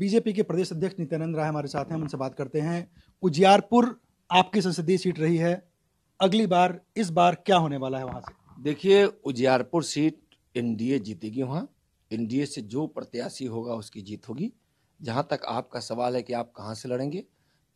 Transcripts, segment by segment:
BJP के प्रदेश अध्यक्ष नित्यानंद राय हमारे साथ हैं हम उनसे बात करते हैं उजियारपुर आपकी संसदीय सीट रही है अगली बार इस बार क्या होने वाला है वहाँ से देखिए उजियारपुर सीट एनडीए जीतेगी वहाँ एनडीए से जो प्रत्याशी होगा उसकी जीत होगी जहाँ तक आपका सवाल है कि आप कहाँ से लड़ेंगे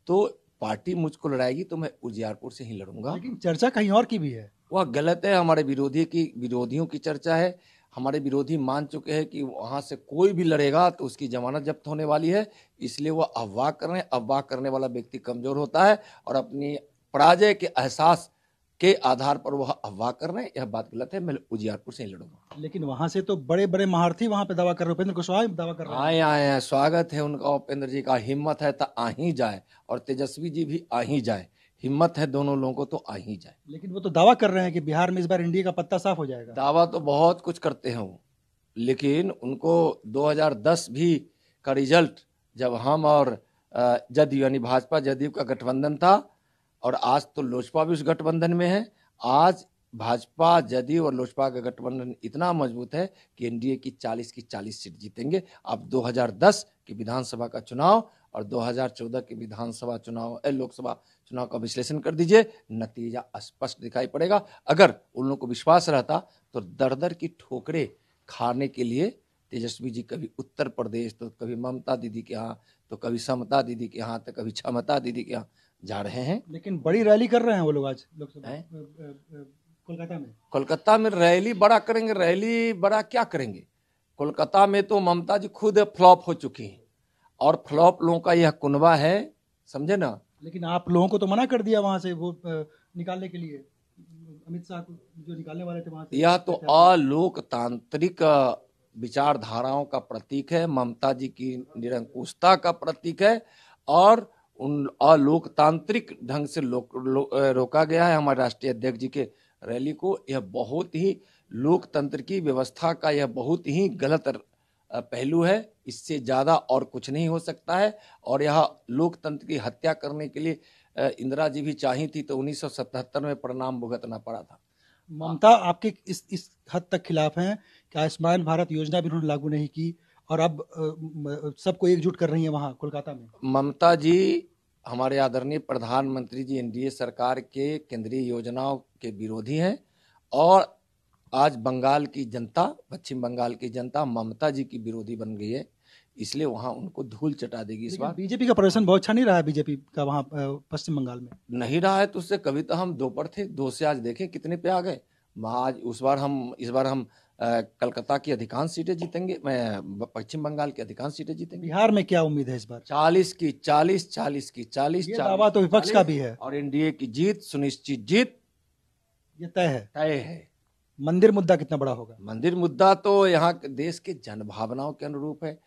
तो पार्टी मुझको लड़ाएगी तो मैं उजियारपुर से ही लड़ूंगा लेकिन चर्चा कहीं और की भी है वह गलत है हमारे विरोधी की विरोधियों की चर्चा है हमारे विरोधी मान चुके हैं कि वहाँ से कोई भी लड़ेगा तो उसकी जमानत जब्त होने वाली है इसलिए वह अफवाह कर रहे हैं अफवाह करने वाला व्यक्ति कमजोर होता है और अपनी पराजय के एहसास के आधार पर वह अफवाह कर रहे हैं यह बात गलत है मैं उजियारपुर से ही लड़ूंगा लेकिन वहां से तो बड़े बड़े महारथी वहां पे दावा कर रहे उपेंद्र कुशवाहा दावा कर रहे आए आए हैं स्वागत है उनका उपेंद्र जी का हिम्मत है तो आ ही जाए और तेजस्वी जी भी आ ही जाए हिम्मत है दोनों लोगों को तो आ ही जाए लेकिन वो तो दावा कर रहे हैं कि बिहार में इस बार एनडीए का पत्ता साफ हो जाएगा दावा तो बहुत कुछ करते हैं वो लेकिन उनको 2010 भी का रिजल्ट जब हम और जदयू यानी भाजपा जदयू का गठबंधन था और आज तो लोजपा भी उस गठबंधन में है आज भाजपा जदयू और लोजपा का गठबंधन इतना मजबूत है कि एनडीए की 40 की 40 सीट जीतेंगे अब 2010 कि विधानसभा का चुनाव और 2014 के विधानसभा चुनाव लोकसभा चुनाव का विश्लेषण कर दीजिए नतीजा स्पष्ट दिखाई पड़ेगा अगर उन लोगों को विश्वास रहता तो दर दर की ठोकरें खाने के लिए तेजस्वी जी कभी उत्तर प्रदेश तो कभी ममता दीदी के यहाँ तो कभी समता दीदी के यहाँ तो कभी क्षमता दीदी के यहाँ जा रहे हैं लेकिन बड़ी रैली कर रहे हैं वो लोग आज लोकसभा कोलकाता में कोलकाता में रैली बड़ा करेंगे रैली बड़ा क्या करेंगे कोलकाता में तो ममता जी खुद फ्लॉप हो चुकी हैं और फ्लॉप लोगों का यह कुनबा है समझे ना लेकिन आप लोगों को तो मना कर दिया वहां से वो निकालने के लिए अमित शाह को जो निकालने वाले थे वहां से यह तो अलोकतांत्रिक विचारधाराओं का प्रतीक है ममता जी की निरंकुशता का प्रतीक है और उन अलोकतांत्रिक ढंग से लो, लो, रोका गया है हमारे राष्ट्रीय अध्यक्ष जी के रैली को यह बहुत ही लोकतंत्र की व्यवस्था का यह बहुत ही गलत पहलू है इससे ज़्यादा और कुछ नहीं हो सकता है और यह लोकतंत्र की हत्या करने के लिए इंदिरा जी भी चाही थी तो 1977 में परिणाम भुगतना पड़ा था ममता आपके इस इस हद तक खिलाफ हैं कि आयुष्मान भारत योजना भी उन्होंने लागू नहीं की और अब सबको एकजुट कर रही है वहाँ कोलकाता में ममता जी हमारे आदरणीय प्रधानमंत्री जी एनडीए सरकार के केंद्रीय योजनाओं के विरोधी हैं और आज बंगाल की जनता पश्चिम बंगाल की जनता ममता जी की विरोधी बन गई है इसलिए वहाँ उनको धूल चटा देगी इस बार बीजेपी का प्रदर्शन बहुत अच्छा नहीं रहा है बीजेपी का वहाँ पश्चिम बंगाल में नहीं रहा है तो उससे कभी तो हम दो पर थे दो से आज देखें कितने पे आ गए आज उस बार हम इस बार हम कलकत्ता की अधिकांश सीटें जीतेंगे मैं पश्चिम बंगाल की अधिकांश सीटें जीतेंगे बिहार में क्या उम्मीद है इस बार चालीस की चालीस चालीस की चालीस तो विपक्ष का भी है और एनडीए की जीत सुनिश्चित जीत ये तय है तय है मंदिर मुद्दा कितना बड़ा होगा मंदिर मुद्दा तो यहाँ देश के जनभावनाओं के अनुरूप है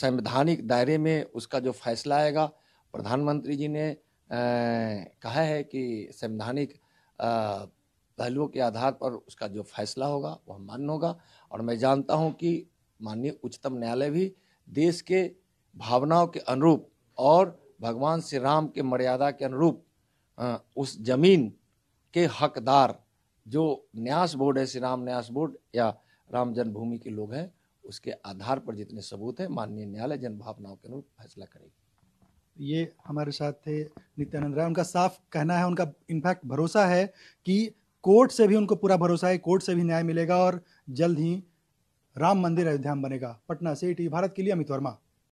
संवैधानिक दायरे में उसका जो फैसला आएगा प्रधानमंत्री जी ने कहा है कि संवैधानिक पहलुओं के आधार पर उसका जो फैसला होगा वह मान्य होगा और मैं जानता हूँ कि माननीय उच्चतम न्यायालय भी देश के भावनाओं के अनुरूप और भगवान श्री राम के मर्यादा के अनुरूप उस जमीन के हकदार जो न्यास बोर्ड है श्री राम न्यास बोर्ड या राम जन्मभूमि के लोग हैं उसके आधार पर जितने सबूत हैं माननीय न्यायालय जन भावनाओं के अनुरूप फैसला करेगी ये हमारे साथ थे नित्यानंद राय उनका साफ कहना है उनका इनफैक्ट भरोसा है कि कोर्ट से भी उनको पूरा भरोसा है कोर्ट से भी न्याय मिलेगा और जल्द ही राम मंदिर अयोध्या में बनेगा पटना से टी भारत के लिए अमित वर्मा